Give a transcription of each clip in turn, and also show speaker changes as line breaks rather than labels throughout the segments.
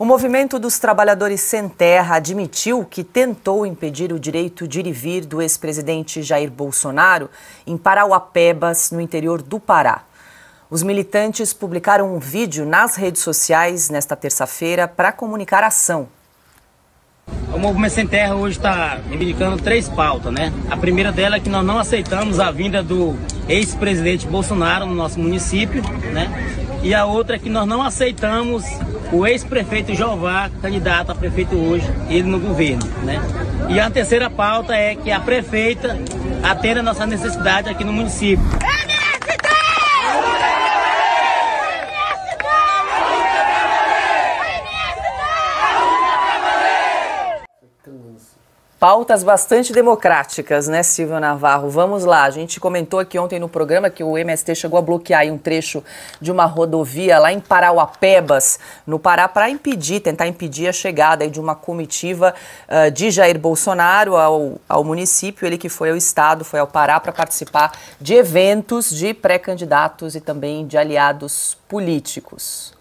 O movimento dos trabalhadores sem terra admitiu que tentou impedir o direito de ir e vir do ex-presidente Jair Bolsonaro em Parauapebas, no interior do Pará. Os militantes publicaram um vídeo nas redes sociais nesta terça-feira para comunicar a ação. O Movimento Sem Terra hoje está reivindicando três pautas, né? A primeira dela é que nós não aceitamos a vinda do ex-presidente Bolsonaro no nosso município, né? E a outra é que nós não aceitamos o ex-prefeito Jová, candidato a prefeito hoje, ele no governo. Né? E a terceira pauta é que a prefeita atenda a nossa necessidade aqui no município. Pautas bastante democráticas, né, Silvio Navarro? Vamos lá, a gente comentou aqui ontem no programa que o MST chegou a bloquear um trecho de uma rodovia lá em Parauapebas, no Pará, para impedir, tentar impedir a chegada de uma comitiva uh, de Jair Bolsonaro ao, ao município, ele que foi ao estado, foi ao Pará para participar de eventos de pré-candidatos e também de aliados políticos.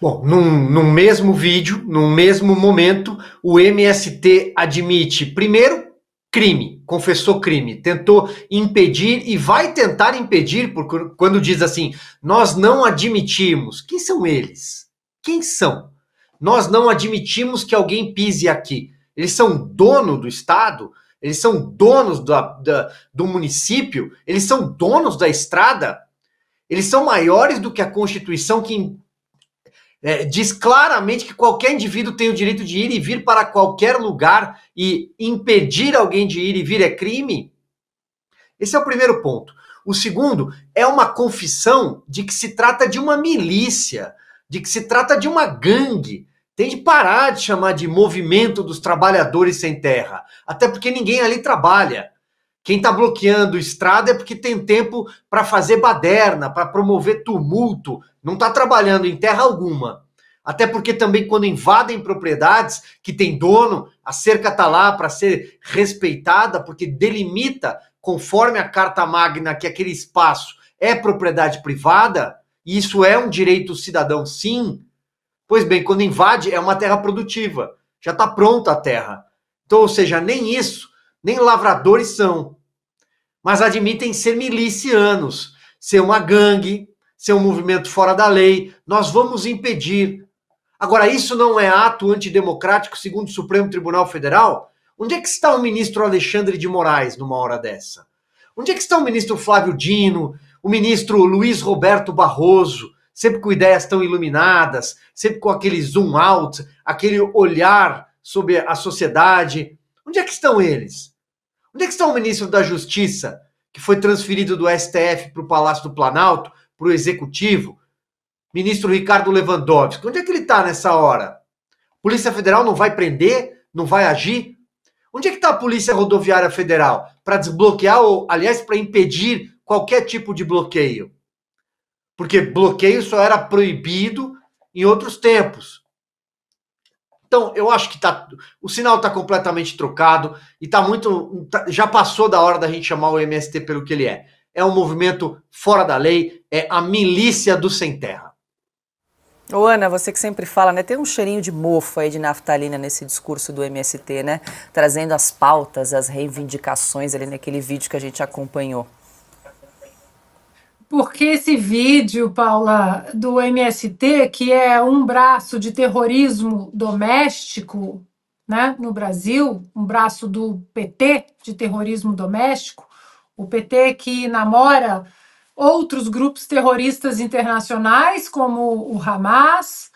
Bom, num, num mesmo vídeo, num mesmo momento, o MST admite, primeiro, crime, confessou crime, tentou impedir e vai tentar impedir, porque quando diz assim, nós não admitimos. Quem são eles? Quem são? Nós não admitimos que alguém pise aqui. Eles são dono do Estado, eles são donos da, da, do município, eles são donos da estrada, eles são maiores do que a Constituição que é, diz claramente que qualquer indivíduo tem o direito de ir e vir para qualquer lugar e impedir alguém de ir e vir é crime? Esse é o primeiro ponto. O segundo é uma confissão de que se trata de uma milícia, de que se trata de uma gangue. Tem de parar de chamar de movimento dos trabalhadores sem terra, até porque ninguém ali trabalha. Quem está bloqueando estrada é porque tem tempo para fazer baderna, para promover tumulto, não está trabalhando em terra alguma. Até porque também quando invadem propriedades que tem dono, a cerca está lá para ser respeitada, porque delimita, conforme a Carta Magna, que aquele espaço é propriedade privada, e isso é um direito cidadão, sim. Pois bem, quando invade, é uma terra produtiva, já está pronta a terra. Então, ou seja, nem isso, nem lavradores são mas admitem ser milicianos, ser uma gangue, ser um movimento fora da lei. Nós vamos impedir. Agora, isso não é ato antidemocrático, segundo o Supremo Tribunal Federal? Onde é que está o ministro Alexandre de Moraes numa hora dessa? Onde é que está o ministro Flávio Dino, o ministro Luiz Roberto Barroso, sempre com ideias tão iluminadas, sempre com aquele zoom out, aquele olhar sobre a sociedade? Onde é que estão eles? Onde é que está o ministro da Justiça, que foi transferido do STF para o Palácio do Planalto, para o Executivo? Ministro Ricardo Lewandowski. Onde é que ele está nessa hora? Polícia Federal não vai prender? Não vai agir? Onde é que está a Polícia Rodoviária Federal? Para desbloquear, ou, aliás, para impedir qualquer tipo de bloqueio. Porque bloqueio só era proibido em outros tempos. Então, eu acho que tá, o sinal está completamente trocado e tá muito. Tá, já passou da hora da gente chamar o MST pelo que ele é. É um movimento fora da lei, é a milícia do sem terra.
Ô Ana, você que sempre fala, né? Tem um cheirinho de mofo aí de naftalina nesse discurso do MST, né? Trazendo as pautas, as reivindicações ali naquele vídeo que a gente acompanhou.
Porque esse vídeo, Paula, do MST, que é um braço de terrorismo doméstico né, no Brasil, um braço do PT de terrorismo doméstico, o PT que namora outros grupos terroristas internacionais, como o Hamas,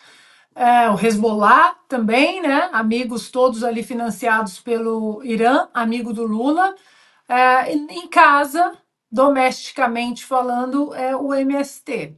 é, o Hezbollah também, né, amigos todos ali financiados pelo Irã, amigo do Lula, é, em casa domesticamente falando, é o MST.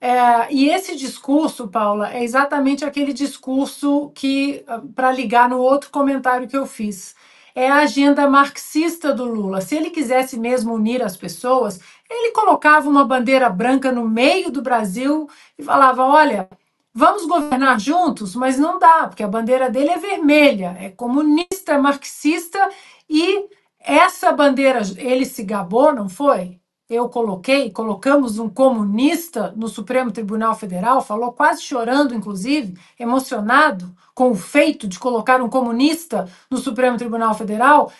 É, e esse discurso, Paula, é exatamente aquele discurso que, ah, para ligar no outro comentário que eu fiz, é a agenda marxista do Lula. Se ele quisesse mesmo unir as pessoas, ele colocava uma bandeira branca no meio do Brasil e falava: olha, vamos governar juntos, mas não dá, porque a bandeira dele é vermelha, é comunista, é marxista e essa bandeira, ele se gabou, não foi? Eu coloquei, colocamos um comunista no Supremo Tribunal Federal, falou quase chorando, inclusive, emocionado com o feito de colocar um comunista no Supremo Tribunal Federal.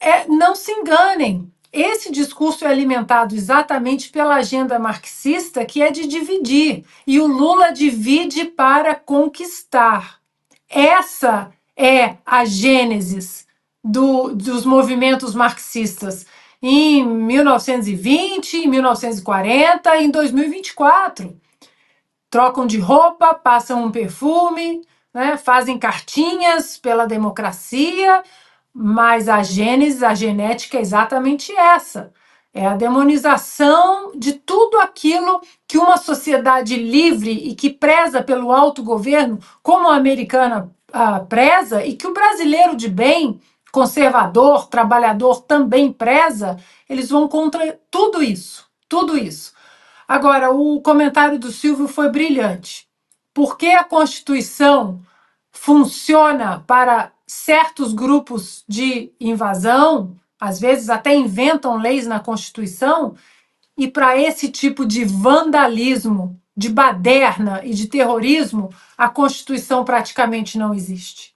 É, não se enganem, esse discurso é alimentado exatamente pela agenda marxista, que é de dividir, e o Lula divide para conquistar. Essa é a gênesis do, dos movimentos marxistas em 1920, em 1940 e em 2024. Trocam de roupa, passam um perfume, né, fazem cartinhas pela democracia, mas a gênese, a genética é exatamente essa. É a demonização de tudo aquilo que uma sociedade livre e que preza pelo autogoverno, como a americana ah, preza, e que o brasileiro de bem, conservador, trabalhador também preza, eles vão contra tudo isso, tudo isso. Agora, o comentário do Silvio foi brilhante. Por que a Constituição funciona para certos grupos de invasão, às vezes até inventam leis na Constituição, e para esse tipo de vandalismo, de baderna e de terrorismo, a Constituição praticamente não existe.